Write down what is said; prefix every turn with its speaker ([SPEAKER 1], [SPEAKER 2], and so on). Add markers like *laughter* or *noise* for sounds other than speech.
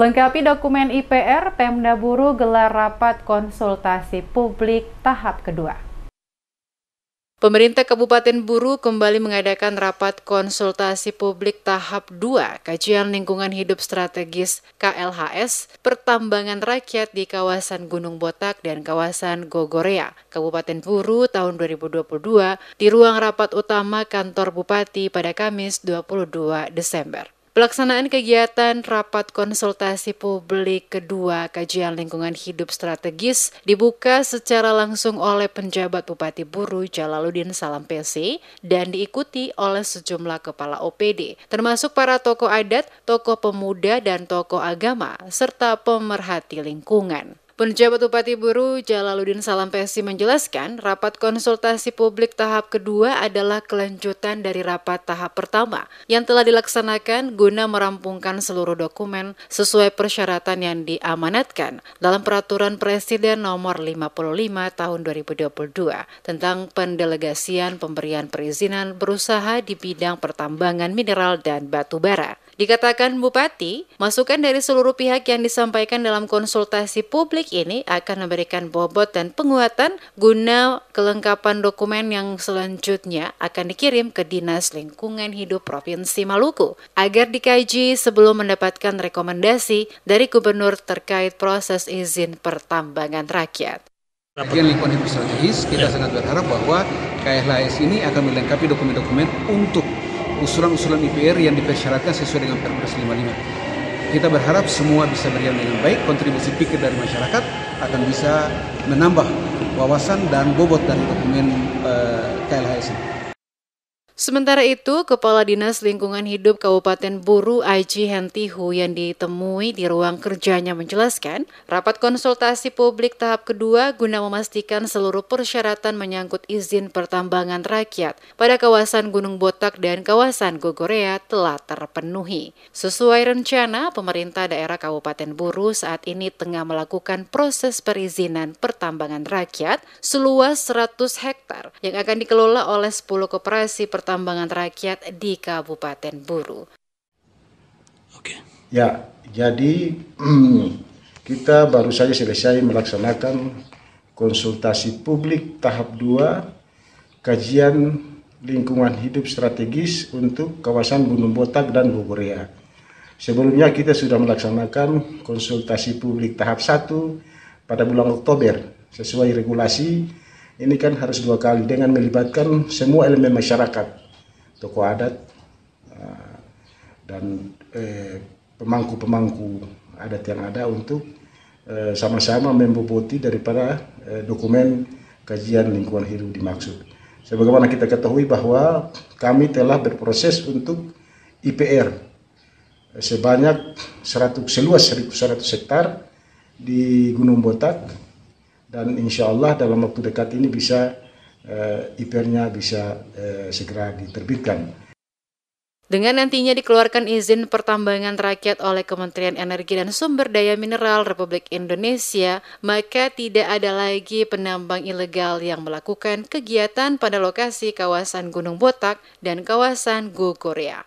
[SPEAKER 1] Lengkapi dokumen IPR, Pemda Buru gelar rapat konsultasi publik tahap kedua. Pemerintah Kabupaten Buru kembali mengadakan rapat konsultasi publik tahap 2 kajian lingkungan hidup strategis KLHS pertambangan rakyat di kawasan Gunung Botak dan kawasan Gogorea, Kabupaten Buru tahun 2022 di ruang rapat utama kantor Bupati pada Kamis 22 Desember. Pelaksanaan kegiatan rapat konsultasi publik kedua kajian lingkungan hidup strategis dibuka secara langsung oleh penjabat Bupati Buru Jalaluddin Salam PC dan diikuti oleh sejumlah kepala OPD, termasuk para tokoh adat, tokoh pemuda, dan tokoh agama, serta pemerhati lingkungan. Penjabat Bupati Buru Jalaluddin Salam PSI menjelaskan, rapat konsultasi publik tahap kedua adalah kelanjutan dari rapat tahap pertama yang telah dilaksanakan guna merampungkan seluruh dokumen sesuai persyaratan yang diamanatkan dalam peraturan Presiden nomor 55 tahun 2022 tentang pendelegasian pemberian perizinan berusaha di bidang pertambangan mineral dan batu bara. Dikatakan Bupati, masukan dari seluruh pihak yang disampaikan dalam konsultasi publik ini akan memberikan bobot dan penguatan guna kelengkapan dokumen yang selanjutnya akan dikirim ke Dinas Lingkungan Hidup Provinsi Maluku agar dikaji sebelum mendapatkan rekomendasi dari gubernur terkait proses izin pertambangan rakyat.
[SPEAKER 2] Bagian lingkungan hidup strategis, kita ya. sangat berharap bahwa KLHS ini akan melengkapi dokumen-dokumen untuk usulan-usulan IPR yang dipersyaratkan sesuai dengan Perpres 55. Kita berharap semua bisa berjalan dengan baik, kontribusi pikir dari masyarakat akan bisa menambah wawasan dan bobot dari dokumen eh, KLHS ini.
[SPEAKER 1] Sementara itu, Kepala Dinas Lingkungan Hidup Kabupaten Buru Aji Hentihu yang ditemui di ruang kerjanya menjelaskan, rapat konsultasi publik tahap kedua guna memastikan seluruh persyaratan menyangkut izin pertambangan rakyat pada kawasan Gunung Botak dan kawasan Gogorea telah terpenuhi. Sesuai rencana, pemerintah daerah Kabupaten Buru saat ini tengah melakukan proses perizinan pertambangan rakyat seluas 100 hektar yang akan dikelola oleh 10 koperasi pertambangan pertambangan rakyat di Kabupaten Buru.
[SPEAKER 2] Oke. Ya, jadi *clears throat* kita baru saja selesai melaksanakan konsultasi publik tahap 2 kajian lingkungan hidup strategis untuk kawasan Gunung Botak dan Bogoria. Ya. Sebelumnya kita sudah melaksanakan konsultasi publik tahap 1 pada bulan Oktober sesuai regulasi ini kan harus dua kali dengan melibatkan semua elemen masyarakat tokoh adat eh, dan eh, pemangku-pemangku eh, adat yang ada untuk eh, sama-sama eh, memboboti daripada eh, dokumen kajian lingkungan hidup dimaksud. Sebagaimana kita ketahui bahwa kami telah berproses untuk IPR sebanyak 100 seluas 1.100 hektar di Gunung Botak dan insya Allah dalam waktu dekat ini bisa eh, IPR-nya bisa eh, segera diterbitkan.
[SPEAKER 1] Dengan nantinya dikeluarkan izin pertambangan rakyat oleh Kementerian Energi dan Sumber Daya Mineral Republik Indonesia, maka tidak ada lagi penambang ilegal yang melakukan kegiatan pada lokasi kawasan Gunung Botak dan kawasan Guguria.